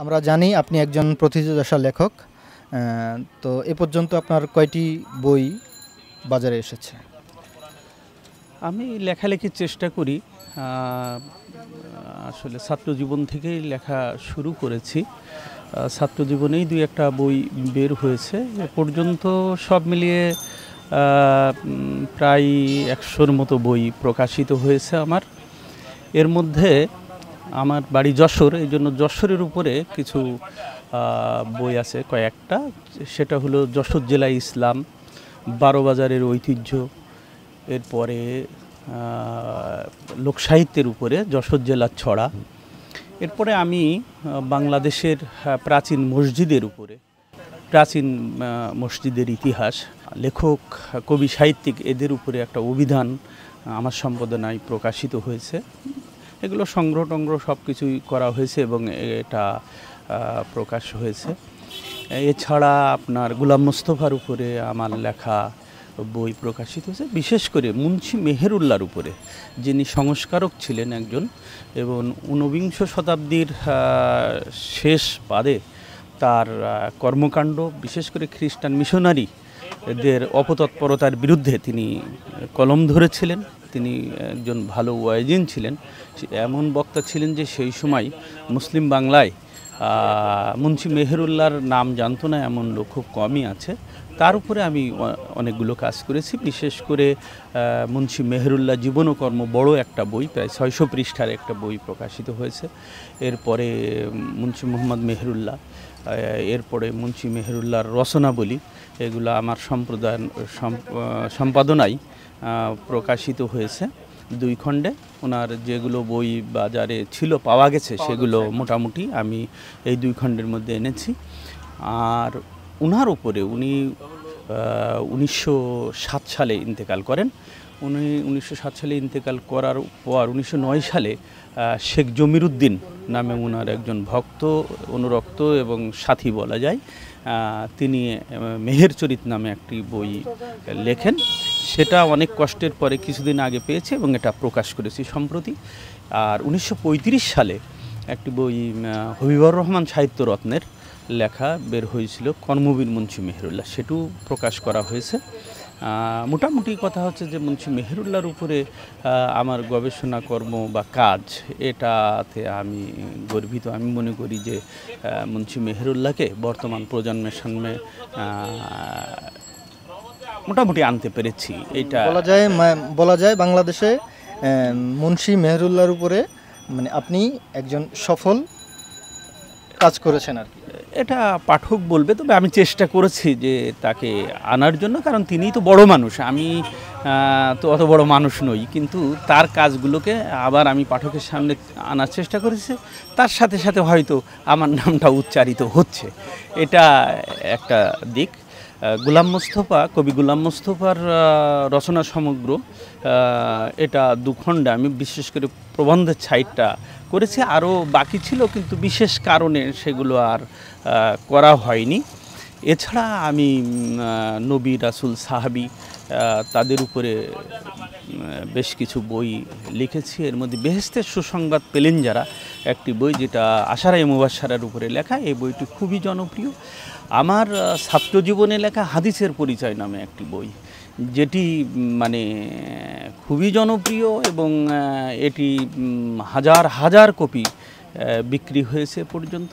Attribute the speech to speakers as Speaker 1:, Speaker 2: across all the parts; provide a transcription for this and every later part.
Speaker 1: আমরা জানি আপনি একজন প্রতিযোগিতা লেখক তো এ পর্যন্ত আপনার কয়টি বই বাজারে এসেছে
Speaker 2: আমি লেখালেখির চেষ্টা করি আসলে ছাত্র জীবন থেকেই লেখা শুরু করেছি ছাত্র জীবনেই দুই একটা বই বের হয়েছে এ পর্যন্ত সব মিলিয়ে প্রায় একশোর মতো বই প্রকাশিত হয়েছে আমার এর মধ্যে আমার বাড়ি যশোর এই জন্য যশোরের উপরে কিছু বই আছে কয়েকটা সেটা হলো যশোর জেলা ইসলাম বারোবাজারের ঐতিহ্য এরপরে লোকসাহিত্যের উপরে যশোর জেলার ছড়া এরপরে আমি বাংলাদেশের প্রাচীন মসজিদের উপরে প্রাচীন মসজিদের ইতিহাস লেখক কবি সাহিত্যিক এদের উপরে একটা অভিধান আমার সম্পাদনায় প্রকাশিত হয়েছে এগুলো সংগ্রহ টংগ্রহ সব কিছুই করা হয়েছে এবং এটা প্রকাশ হয়েছে এছাড়া আপনার গুলাম মুস্তফার উপরে আমার লেখা বই প্রকাশিত হয়েছে বিশেষ করে মুন্সি মেহেরুল্লার উপরে যিনি সংস্কারক ছিলেন একজন এবং ঊনবিংশ শতাব্দীর শেষ পাদে তার কর্মকাণ্ড বিশেষ করে খ্রিস্টান মিশনারিদের অপতৎপরতার বিরুদ্ধে তিনি কলম ধরেছিলেন তিনি একজন ভালো ওয়াইজিন ছিলেন এমন বক্তা ছিলেন যে সেই সময় মুসলিম বাংলায় মুন্সি মেহেরুল্লাহর নাম জানত না এমন লোক খুব কমই আছে তার উপরে আমি অনেকগুলো কাজ করেছি বিশেষ করে মুন্সি মেহরুল্লাহ জীবনকর্ম বড় একটা বই প্রায় ছয়শো পৃষ্ঠার একটা বই প্রকাশিত হয়েছে এরপরে মুন্সি মোহাম্মদ মেহরুল্লাহ এরপরে মুন্সি মেহরুল্লাহর রচনাবলী এগুলো আমার সম্প্রদায় সম্পাদনায় প্রকাশিত হয়েছে দুই খণ্ডে ওনার যেগুলো বই বাজারে ছিল পাওয়া গেছে সেগুলো মোটামুটি আমি এই দুই খণ্ডের মধ্যে এনেছি আর ওনার উপরে উনি উনিশশো সালে ইন্তেকাল করেন উনি উনিশশো সালে ইন্তেকাল করার পর উনিশশো সালে শেখ উদ্দিন নামে ওনার একজন ভক্ত অনুরক্ত এবং সাথী বলা যায় তিনি মেহের চরিত নামে একটি বই লেখেন সেটা অনেক কষ্টের পরে কিছুদিন আগে পেয়েছে এবং এটা প্রকাশ করেছি সম্প্রতি আর উনিশশো সালে একটি বই হবিবর রহমান সাহিত্য রত্নের লেখা বের হয়েছিল কর্মবীর মুন্সি মেহরুল্লাহ সেটু প্রকাশ করা হয়েছে মোটামুটি কথা হচ্ছে যে মুন্সি মেহরুল্লাহর উপরে আমার গবেষণা কর্ম বা কাজ এটাতে আমি গর্বিত আমি মনে করি যে মুন্সি মেহরুল্লাহকে বর্তমান প্রজন্মের সামনে মোটামুটি আনতে পেরেছি এটা বলা
Speaker 1: যায় বলা যায় বাংলাদেশে মুন্সি মেহরুল্লাহর উপরে মানে আপনি একজন সফল কাজ করেছেন আর কি
Speaker 2: এটা পাঠক বলবে তবে আমি চেষ্টা করেছি যে তাকে আনার জন্য কারণ তিনিই তো বড় মানুষ আমি তো অত বড় মানুষ নই কিন্তু তার কাজগুলোকে আবার আমি পাঠকের সামনে আনার চেষ্টা করেছি তার সাথে সাথে হয়তো আমার নামটা উচ্চারিত হচ্ছে এটা একটা দিক গুলাম মুস্তফা কবি গুলাম মুস্তফার রচনা সমগ্র এটা দুখণ্ডে আমি বিশেষ করে প্রবন্ধের ছাইটটা করেছি আরও বাকি ছিল কিন্তু বিশেষ কারণে সেগুলো আর করা হয়নি এছাড়া আমি নবী রাসুল সাহাবি তাদের উপরে বেশ কিছু বই লিখেছি এর মধ্যে বেহেস্তের সুসংবাদ পেলেন যারা একটি বই যেটা আশারাই মুবাসারার উপরে লেখা এই বইটি খুবই জনপ্রিয় আমার ছাত্রজীবনে লেখা হাদিসের পরিচয় নামে একটি বই যেটি মানে খুবই জনপ্রিয় এবং এটি হাজার হাজার কপি বিক্রি হয়েছে পর্যন্ত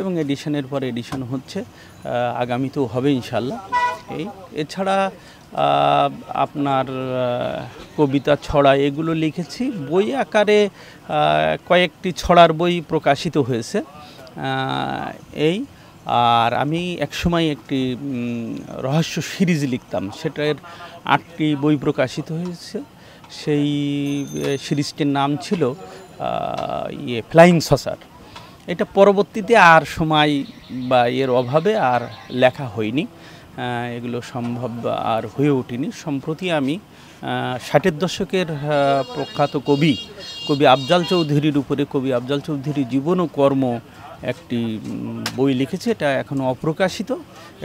Speaker 2: এবং এডিশনের পর এডিশন হচ্ছে আগামীতেও হবে ইনশাল্লাহ এই এছাড়া আপনার কবিতা ছড়া এগুলো লিখেছি বই আকারে কয়েকটি ছড়ার বই প্রকাশিত হয়েছে এই আর আমি একসময় একটি রহস্য সিরিজ লিখতাম সেটার আটটি বই প্রকাশিত হয়েছে সেই সিরিজটির নাম ছিল ইয়ে ফ্লাইং সসার এটা পরবর্তীতে আর সময় বা এর অভাবে আর লেখা হয়নি এগুলো সম্ভব আর হয়ে ওঠেনি সম্প্রতি আমি ষাটের দশকের প্রখ্যাত কবি কবি আফজাল চৌধুরীর উপরে কবি আফজাল চৌধুরীর জীবন ও কর্ম একটি বই লিখেছে এটা এখনও অপ্রকাশিত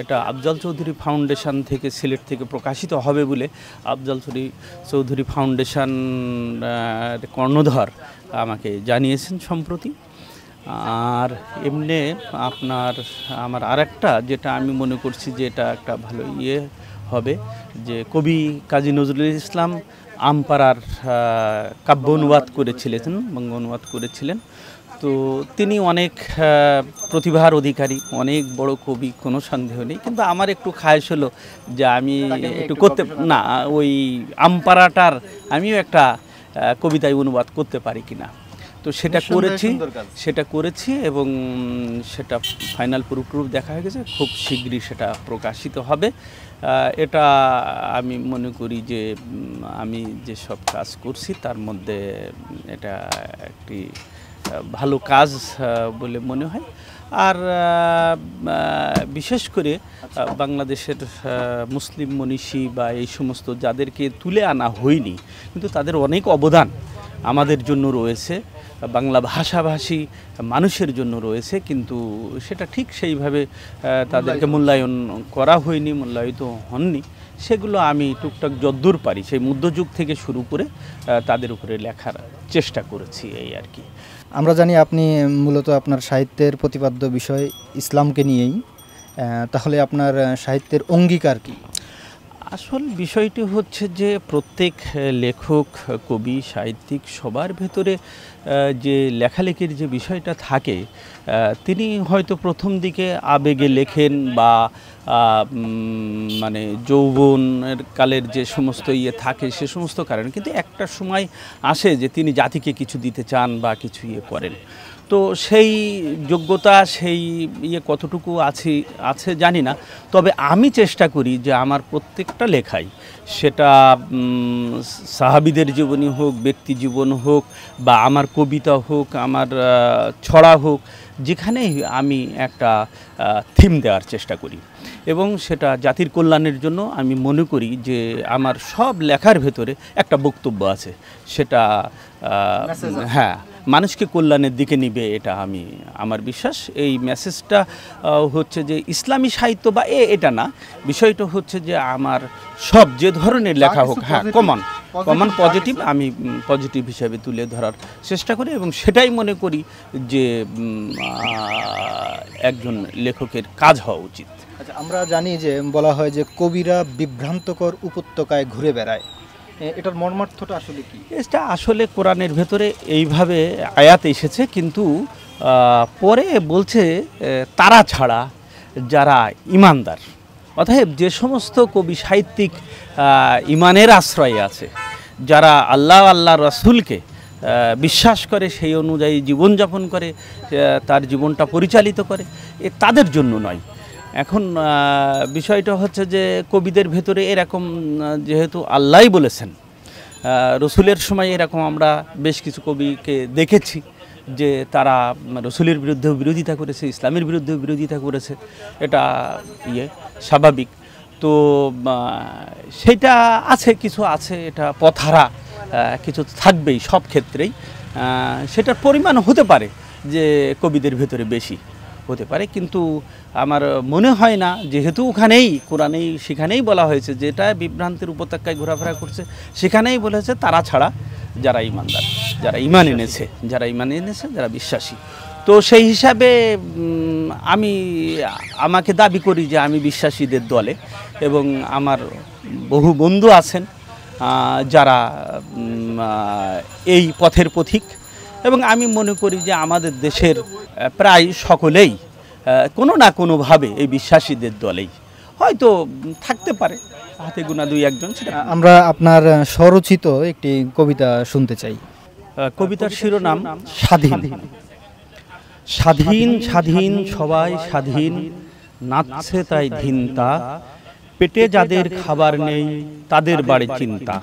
Speaker 2: এটা আফজাল চৌধুরী ফাউন্ডেশন থেকে সিলেট থেকে প্রকাশিত হবে বলে আফজাল চৌধুরী চৌধুরী ফাউন্ডেশন কর্ণধর আমাকে জানিয়েছেন সম্প্রতি আর এমনি আপনার আমার আরেকটা যেটা আমি মনে করছি যে এটা একটা ভালো ইয়ে হবে যে কবি কাজী নজরুল ইসলাম আমপাড়ার কাব্য অনুবাদ করেছিলেন বঙ্গ অনুবাদ করেছিলেন তো তিনি অনেক প্রতিভার অধিকারী অনেক বড় কবি কোনো সন্দেহ নেই কিন্তু আমার একটু খায়স হলো যে আমি একটু করতে না ওই আমপাড়াটার আমিও একটা কবিতায় অনুবাদ করতে পারি কিনা তো সেটা করেছি সেটা করেছি এবং সেটা ফাইনাল প্রুফ দেখা হয়ে গেছে খুব শীঘ্রই সেটা প্রকাশিত হবে এটা আমি মনে করি যে আমি যে সব কাজ করছি তার মধ্যে এটা একটি ভালো কাজ বলে মনে হয় আর বিশেষ করে আচ্ছা। বাংলাদেশের মুসলিম মনীষী বা এই সমস্ত যাদেরকে তুলে আনা হয়নি কিন্তু তাদের অনেক অবদান আমাদের জন্য রয়েছে বাংলা ভাষাভাষী মানুষের জন্য রয়েছে কিন্তু সেটা ঠিক সেইভাবে তাদেরকে মূল্যায়ন করা হয়নি মূল্যায়িত হননি সেগুলো আমি টুকটাক যদ্দূর পারি সেই মধ্যযুগ থেকে শুরু করে তাদের উপরে লেখার চেষ্টা করেছি এই আর কি
Speaker 1: আমরা জানি আপনি মূলত আপনার সাহিত্যের প্রতিপাদ্য বিষয় ইসলামকে নিয়েই তাহলে আপনার সাহিত্যের অঙ্গীকার কী
Speaker 2: আসল বিষয়টি হচ্ছে যে প্রত্যেক লেখক কবি সাহিত্যিক সবার ভেতরে যে লেখালেখির যে বিষয়টা থাকে তিনি হয়তো প্রথম দিকে আবেগে লেখেন বা মানে যৌবনের কালের যে সমস্ত ইয়ে থাকে সে সমস্ত কারণে কিন্তু একটা সময় আসে যে তিনি জাতিকে কিছু দিতে চান বা কিছু ইয়ে করেন তো সেই যোগ্যতা সেই ইয়ে কতটুকু আছে আছে জানি না তবে আমি চেষ্টা করি যে আমার প্রত্যেকটা লেখাই সেটা সাহাবিদের জীবনী হোক ব্যক্তি জীবন হোক বা আমার কবিতা হোক আমার ছড়া হোক যেখানে আমি একটা থিম দেওয়ার চেষ্টা করি এবং সেটা জাতির কল্যাণের জন্য আমি মনে করি যে আমার সব লেখার ভেতরে একটা বক্তব্য আছে সেটা হ্যাঁ মানুষকে কল্যাণের দিকে নিবে এটা আমি আমার বিশ্বাস এই মেসেজটা হচ্ছে যে ইসলামী সাহিত্য বা এ এটা না বিষয়টা হচ্ছে যে আমার সব যে ধরনের লেখা হোক হ্যাঁ কমন কমন পজিটিভ আমি পজিটিভ হিসাবে তুলে ধরার চেষ্টা করি এবং সেটাই মনে করি যে একজন লেখকের কাজ হওয়া উচিত
Speaker 1: আচ্ছা আমরা জানি যে বলা হয় যে কবিরা বিভ্রান্তকর উপত্যকায় ঘুরে বেড়ায় এটার মর্মার্থটা আসলে কি এটা আসলে
Speaker 2: কোরআনের ভেতরে এইভাবে আয়াত এসেছে কিন্তু পরে বলছে তারা ছাড়া যারা ইমানদার অতএব যে সমস্ত কবি সাহিত্যিক ইমানের আশ্রয়ে আছে যারা আল্লাহ আল্লাহ রসুলকে বিশ্বাস করে সেই অনুযায়ী জীবনযাপন করে তার জীবনটা পরিচালিত করে এ তাদের জন্য নয় এখন বিষয়টা হচ্ছে যে কবিদের ভেতরে এরকম যেহেতু আল্লাহই বলেছেন রসুলের সময় এরকম আমরা বেশ কিছু কবিকে দেখেছি যে তারা রসুলের বিরুদ্ধেও বিরোধিতা করেছে ইসলামের বিরুদ্ধেও বিরোধিতা করেছে এটা ইয়ে স্বাভাবিক তো সেটা আছে কিছু আছে এটা পথারা কিছু থাকবেই সব ক্ষেত্রেই সেটার পরিমাণ হতে পারে যে কবিদের ভেতরে বেশি হতে পারে কিন্তু আমার মনে হয় না যেহেতু ওখানেই কোরআনেই সেখানেই বলা হয়েছে যেটা বিভ্রান্তির উপত্যকায় ঘোরাফেরা করছে সেখানেই বলেছে তারা ছাড়া যারা ইমানদার যারা ইমান এনেছে যারা ইমান এনেছে যারা বিশ্বাসী তো সেই হিসাবে আমি আমাকে দাবি করি যে আমি বিশ্বাসীদের দলে এবং আমার বহু বন্ধু আছেন যারা এই পথের পথিক এবং আমি মনে করি যে আমাদের দেশের প্রায় সকলেই কোনো না কোনোভাবে এই বিশ্বাসীদের দলেই হয়তো থাকতে পারে হাতে গুণা দুই একজন সেটা আমরা
Speaker 1: আপনার স্বরচিত একটি কবিতা শুনতে চাই
Speaker 2: কবিতার শিরোনাম
Speaker 1: স্বাধীন স্বাধীন স্বাধীন
Speaker 2: সবাই স্বাধীন নাচছে তাই ধিনতা পেটে যাদের খাবার নেই তাদের বাড়ি চিন্তা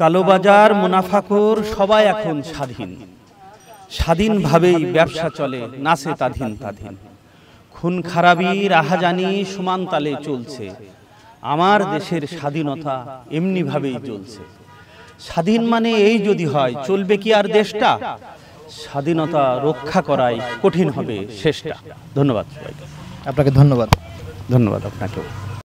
Speaker 2: কালোবাজার মুনাফাখোর সবাই এখন স্বাধীন স্বাধীনভাবেই ব্যবসা চলে নাচে তাধীন তাধীন খুন খারাপি রাহাজানি সমান তালে চলছে আমার দেশের স্বাধীনতা এমনিভাবেই চলছে স্বাধীন মানে এই যদি হয় চলবে কি আর দেশটা স্বাধীনতা রক্ষা করাই কঠিন হবে শেষটা ধন্যবাদ
Speaker 1: সবাইকে আপনাকে ধন্যবাদ ধন্যবাদ আপনাকেও